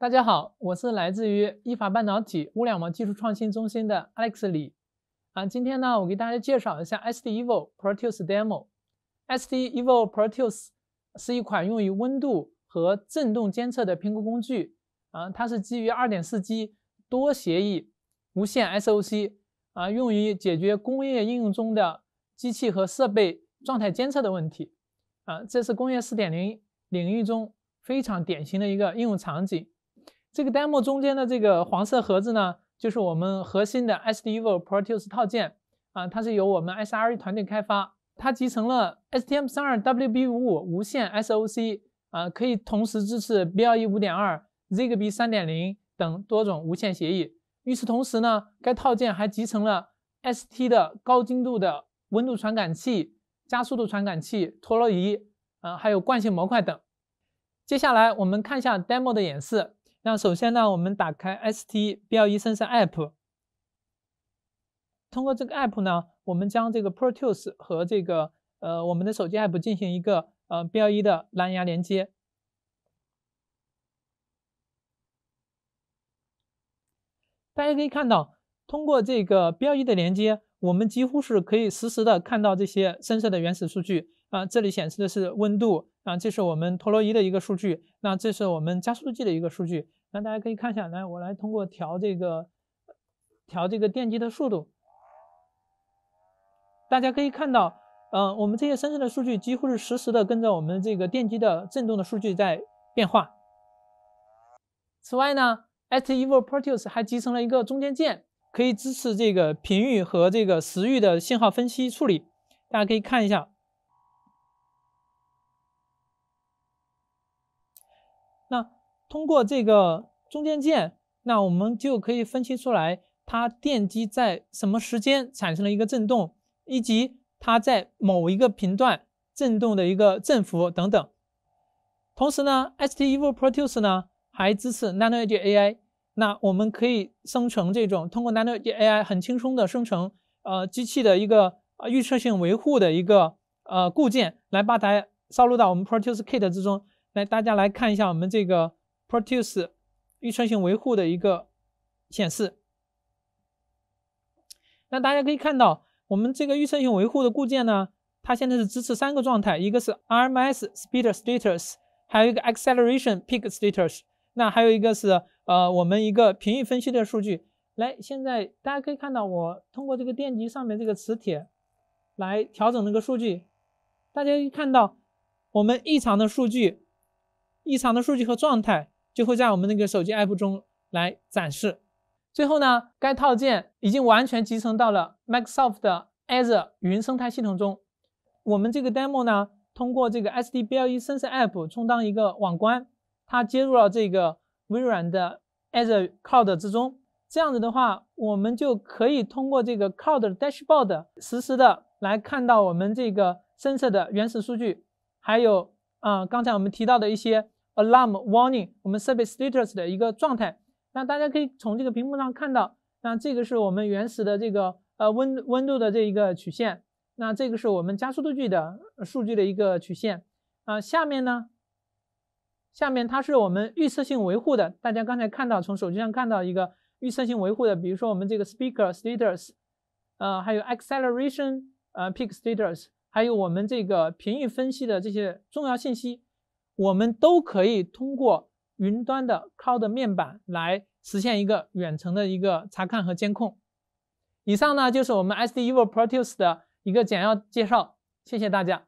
大家好，我是来自于依法半导体物联网技术创新中心的 Alex 李，啊，今天呢，我给大家介绍一下 ST e v o Pro d u c e Demo。ST e v o Pro d u c e 是一款用于温度和振动监测的评估工具，啊，它是基于 2.4G 多协议无线 SOC，啊，用于解决工业应用中的机器和设备状态监测的问题，啊，这是工业4.0领域中非常典型的一个应用场景。这个 demo 中间的这个黄色盒子呢，就是我们核心的 ST e v o Pro t e u s 套件啊，它是由我们 SRE 团队开发，它集成了 STM32WB55 无线 SOC 啊，可以同时支持 BLE 5.2、ZigBee 3.0等多种无线协议。与此同时呢，该套件还集成了 ST 的高精度的温度传感器、加速度传感器、陀螺仪啊，还有惯性模块等。接下来我们看一下 demo 的演示。那首先呢，我们打开 ST 标一深色 app。通过这个 app 呢，我们将这个 Pro t o o s 和这个呃我们的手机 app 进行一个呃标一的蓝牙连接。大家可以看到，通过这个标一的连接，我们几乎是可以实时的看到这些深色的原始数据啊。这里显示的是温度。啊，这是我们陀螺仪的一个数据，那这是我们加速度计的一个数据，那大家可以看一下，来我来通过调这个调这个电机的速度，大家可以看到，呃，我们这些生成的数据几乎是实时的跟着我们这个电机的振动的数据在变化。此外呢，Ativo Pro t e u s 还集成了一个中间件，可以支持这个频域和这个时域的信号分析处理，大家可以看一下。那通过这个中间件，那我们就可以分析出来它电机在什么时间产生了一个振动，以及它在某一个频段振动的一个振幅等等。同时呢，ST e v o produce 呢还支持 nanoedge AI，那我们可以生成这种通过 nanoedge AI 很轻松的生成呃机器的一个呃预测性维护的一个呃固件，来把它烧录到我们 produce kit 之中。来，大家来看一下我们这个 p r o d u c e 预测性维护的一个显示。那大家可以看到，我们这个预测性维护的固件呢，它现在是支持三个状态，一个是 RMS Speed Status，还有一个 Acceleration Peak Status，那还有一个是呃我们一个频域分析的数据。来，现在大家可以看到，我通过这个电极上面这个磁铁来调整这个数据。大家可以看到，我们异常的数据。异常的数据和状态就会在我们那个手机 APP 中来展示。最后呢，该套件已经完全集成到了 Microsoft 的 Azure 云生态系统中。我们这个 demo 呢，通过这个 SDP 深色 App 充当一个网关，它接入了这个微软的 Azure Cloud 之中。这样子的话，我们就可以通过这个 Cloud Dashboard 实时的来看到我们这个深色的原始数据，还有啊刚才我们提到的一些。Alarm warning，我们设备 status 的一个状态。那大家可以从这个屏幕上看到，那这个是我们原始的这个呃温温度的这一个曲线，那这个是我们加速度计的数据的一个曲线。啊，下面呢，下面它是我们预测性维护的。大家刚才看到，从手机上看到一个预测性维护的，比如说我们这个 speaker status，呃，还有 acceleration，呃，peak status，还有我们这个频域分析的这些重要信息。我们都可以通过云端的 Cloud 面板来实现一个远程的一个查看和监控。以上呢就是我们 s d e v o p r o d u c e 的一个简要介绍，谢谢大家。